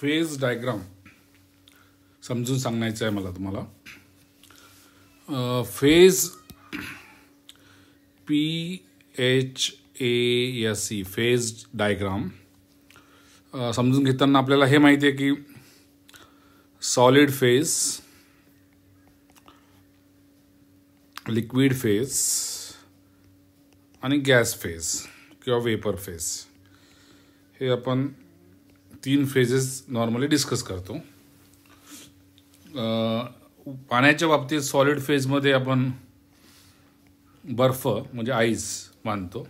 phase diagram समजून सांगायचं आहे मला तुम्हाला phase P H A S E phase diagram समजून घेताना आपल्याला हे माहिती आहे की सॉलिड फेज लिक्विड फेज आणि गॅस फेज किंवा वेपर फेज हे आपण तीन फेजेस नॉर्मली डिस्कस करतो पाण्याच्या बाबतीत सॉलिड फेजमध्ये आपण बर्फ म्हणजे आईस मानतो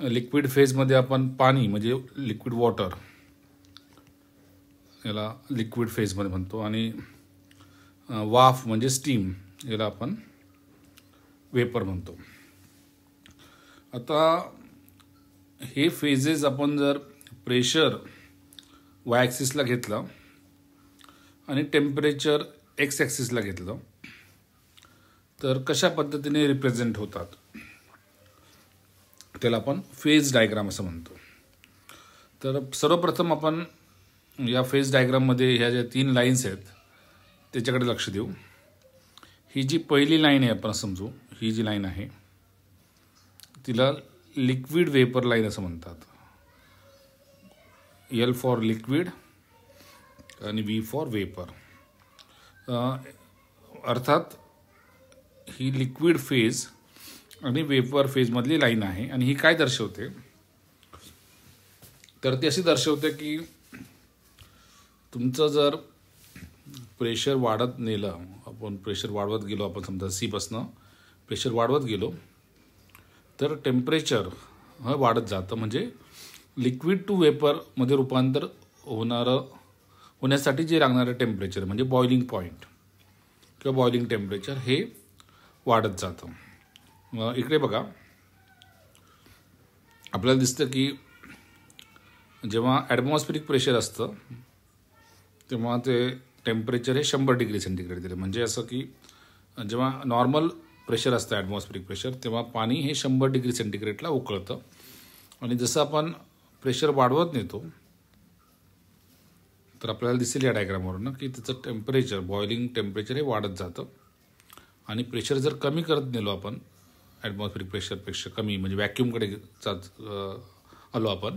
लिक्विड फेजमध्ये आपण पाणी म्हणजे लिक्विड वॉटर याला लिक्विड फेजमध्ये म्हणतो आणि वाफ म्हणजे स्टीम याला आपण वेपर म्हणतो आता हे फेजेस आपण जर प्रेशर वाय ॲक्सिसला घेतलं आणि टेम्परेचर एक्स ॲक्सिसला घेतलं तर कशा पद्धतीने रिप्रेझेंट होतात त्याला आपण फेज डायग्राम असं म्हणतो तर सर्वप्रथम आपण या फेज डायग्राममध्ये ह्या ज्या तीन लाईन्स आहेत त्याच्याकडे लक्ष देऊ ही जी पहिली लाईन आहे आपण समजू ही जी लाईन आहे तिला लिक्विड वेपर लाईन असं म्हणतात एल फॉर लिक्विड आणि वी फॉर वेपर अर्थात ही लिक्विड फेज आणि वेपर फेजमधली लाईन आहे आणि ही काय दर्शवते तर ती अशी दर्शवते की तुमचं जर प्रेशर वाढत नेलं आपण प्रेशर वाढवत गेलो आपण समजा सीपासनं प्रेशर वाढवत गेलो तर टेम्परेचर हं वाढत जातं म्हणजे लिक्विड टू वेपरमध्ये रूपांतर होणारं होण्यासाठी जे लागणारं टेम्परेचर म्हणजे बॉइलिंग पॉईंट किंवा बॉइलिंग टेम्परेचर हे वाढत जातं इकडे बघा आपल्याला दिसतं की जेव्हा ॲडमॉस्फेरिक प्रेशर असतं तेव्हा ते टेम्परेचर हे शंभर डिग्री सेंटीग्रेड दिले म्हणजे असं की जेव्हा नॉर्मल प्रेशर असतं ॲडमॉस्फेरिक प्रेशर तेव्हा पाणी हे शंभर डिग्री सेंटीग्रेडला उकळतं आणि जसं आपण प्रेशर वाढवत नेतो तर आपल्याला दिसेल या डायग्रामवरून की त्याचं टेम्परेचर बॉइलिंग टेम्परेचर हे वाढत जातं आणि प्रेशर जर कमी करत नेलो आपण ॲटमॉस्फेरिक प्रेशरपेक्षा कमी म्हणजे व्हॅक्यूमकडे चाच आलो आपण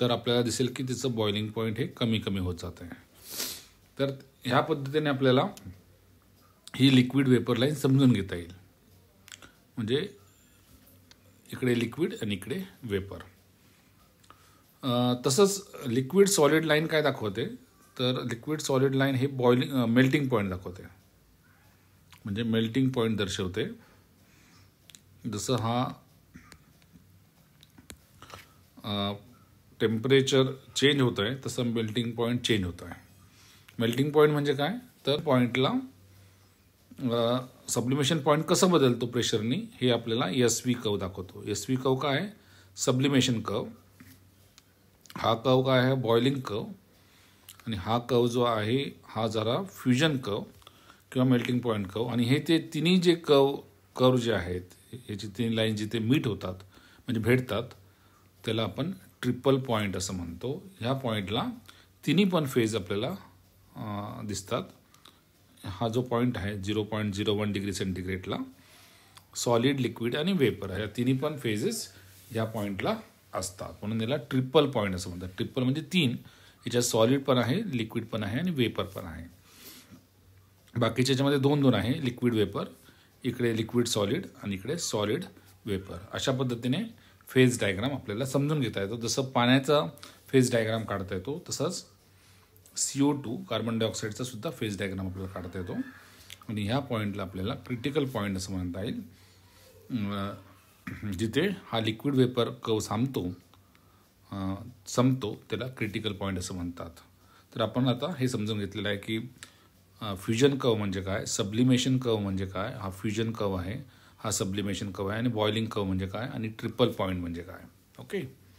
तर आपल्याला दिसेल की तिचं बॉइलिंग पॉईंट हे कमी कमी होत जात आहे तर ह्या पद्धतीने आपल्याला ही लिक्विड वेपर लाईन समजून घेता येईल म्हणजे इकडे लिक्विड आणि इकडे वेपर तसंच लिक्विड सॉलिड लाईन काय दाखवते तर लिक्विड सॉलिड लाईन हे बॉइलिंग मेल्टिंग पॉईंट दाखवते म्हणजे मेल्टिंग पॉईंट दर्शवते जसं हा टेम्परेचर चेंज होतो आहे तसं मेल्टिंग पॉईंट चेंज होतो आहे मेल्टिंग पॉईंट म्हणजे काय तर पॉईंटला सब्लिमेशन पॉईंट कसं बदलतो प्रेशरनी हे आपल्याला एस व्ही कव दाखवतो एस व्ही कव काय सब्लिमेशन कव हा कव काय आहे बॉइलिंग कव आणि हा कव जो आहे हा जरा फ्युजन कव किंवा मेल्टिंग पॉईंट कव आणि हे ते तिन्ही जे कव कर्व जे आहेत याची तीन लाईन जिथे मीट होतात म्हणजे भेटतात त्याला आपण ट्रिपल पॉईंट असं म्हणतो ह्या पॉईंटला तिन्ही पण फेज आपल्याला दिसतात हा जो पॉईंट आहे zero point zero one degree सेंटीग्रेडला सॉलिड लिक्विड आणि वेपर ह्या तिन्ही पण फेजेस ह्या पॉईंटला असतात म्हणून याला ट्रिपल पॉईंट असं म्हणतात ट्रिपल म्हणजे तीन याच्यात सॉलिड पण आहे लिक्विड पण आहे आणि वेपर पण आहे बाकीच्या याच्यामध्ये दोन दोन आहे लिक्विड वेपर इकडे लिक्विड सॉलिड आणि इकडे सॉलिड वेपर अशा पद्धतीने फेज डायग्राम आपल्याला समजून घेता येतो जसं पाण्याचा फेज डायग्राम काढता येतो तसंच सी ओ टू कार्बन डायऑक्साईडचा सुद्धा फेज डायग्राम आपल्याला काढता येतो आणि ह्या पॉईंटला आपल्याला क्रिटिकल पॉईंट असं म्हणता येईल जिथे हा लिक्विड वेपर कव थांबतो संपतो त्याला क्रिटिकल पॉईंट असं म्हणतात तर आपण आता हे समजून घेतलेलं आहे की फ्युजन कव म्हणजे काय सब्लिमेशन कव म्हणजे काय हा फ्युजन कव आहे हा सब्लिमेशन कव आहे आणि बॉइलिंग कव म्हणजे काय आणि ट्रिपल पॉईंट म्हणजे काय ओके